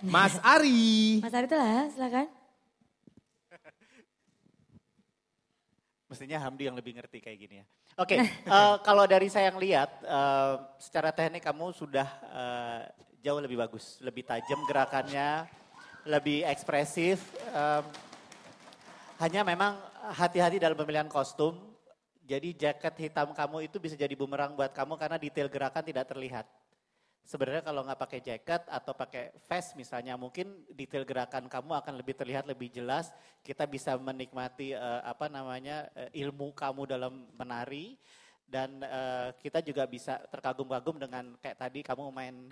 Mas Ari. Mas Ari telah, silakan. Mestinya Hamdi yang lebih ngerti kayak gini ya. Oke, okay, uh, eh, kalau dari saya yang lihat, uh, secara teknik kamu sudah uh, jauh lebih bagus, lebih tajam gerakannya, lebih ekspresif. Um, hanya memang hati-hati dalam pemilihan kostum. Jadi jaket hitam kamu itu bisa jadi bumerang buat kamu karena detail gerakan tidak terlihat sebenarnya kalau nggak pakai jaket atau pakai vest misalnya mungkin detail gerakan kamu akan lebih terlihat lebih jelas kita bisa menikmati uh, apa namanya uh, ilmu kamu dalam menari dan uh, kita juga bisa terkagum-kagum dengan kayak tadi kamu main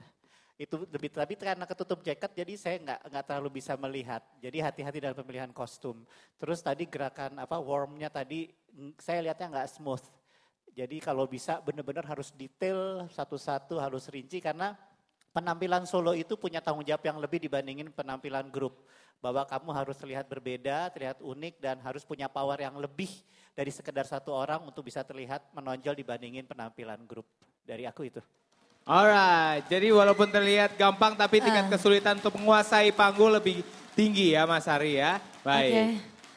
itu lebih tapi karena ketutup jaket jadi saya nggak nggak terlalu bisa melihat jadi hati-hati dalam pemilihan kostum terus tadi gerakan apa warmnya tadi saya lihatnya nggak smooth jadi kalau bisa benar-benar harus detail satu-satu harus rinci karena penampilan solo itu punya tanggung jawab yang lebih dibandingin penampilan grup. Bahwa kamu harus terlihat berbeda, terlihat unik dan harus punya power yang lebih dari sekedar satu orang untuk bisa terlihat menonjol dibandingin penampilan grup. Dari aku itu. Alright, jadi walaupun terlihat gampang tapi tingkat ah. kesulitan untuk menguasai panggung lebih tinggi ya Mas Ari ya. Baik. Okay.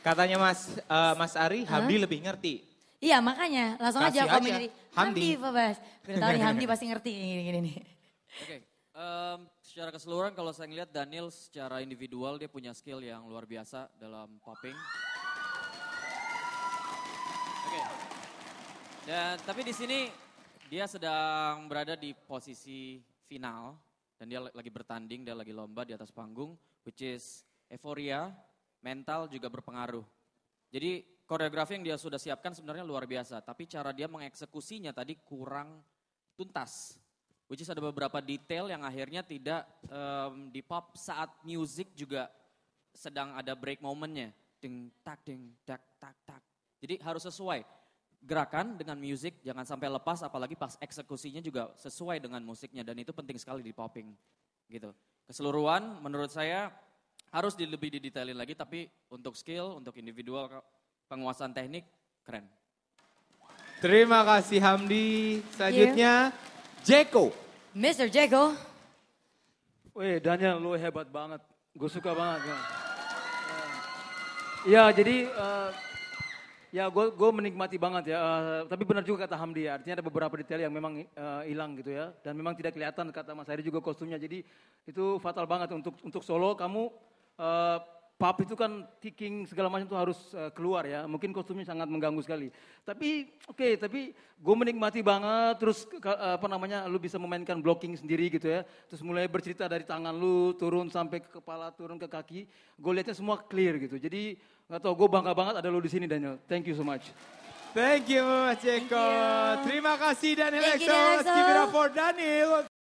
Katanya Mas uh, Mas Ari, huh? Habdi lebih ngerti Iya makanya langsung Kasih aja aku menjadi Hamdi. Hamdi Bas. Beritahu nih Hamdi pasti ngerti gini-gini nih. Oke, okay. um, secara keseluruhan kalau saya ngelihat Daniel secara individual dia punya skill yang luar biasa dalam popping. Oke. Okay. Dan tapi di sini dia sedang berada di posisi final dan dia lagi bertanding, dia lagi lomba di atas panggung which is euforia, mental juga berpengaruh. Jadi koreografi yang dia sudah siapkan sebenarnya luar biasa, tapi cara dia mengeksekusinya tadi kurang tuntas. Which is ada beberapa detail yang akhirnya tidak um, di pop saat music juga sedang ada break momennya. Ding tak ding tak tak tak. Jadi harus sesuai gerakan dengan music, jangan sampai lepas apalagi pas eksekusinya juga sesuai dengan musiknya dan itu penting sekali di popping gitu. Keseluruhan menurut saya harus lebih didetailin lagi tapi untuk skill, untuk individual penguasaan teknik keren. Terima kasih Hamdi. Selanjutnya Jeko. Mr. Jeko. Wih Daniel lu hebat banget. Gue suka banget. Ya, ya jadi uh, ya gue gue menikmati banget ya. Uh, tapi benar juga kata Hamdi ya. Artinya ada beberapa detail yang memang uh, hilang gitu ya. Dan memang tidak kelihatan kata Mas Hari juga kostumnya. Jadi itu fatal banget untuk untuk solo. Kamu uh, pub itu kan kicking segala macam itu harus eh, keluar ya. Mungkin kostumnya sangat mengganggu sekali. Tapi oke, okay, tapi gue menikmati banget terus apa namanya lu bisa memainkan blocking sendiri gitu ya. Terus mulai bercerita dari tangan lu turun sampai ke kepala, turun ke kaki. Gue lihatnya semua clear gitu. Jadi gak tau gue bangga banget ada lu di sini Daniel. Thank you so much. Thank you Mas Jeko. Terima kasih Daniel Exos. Give it up for Daniel.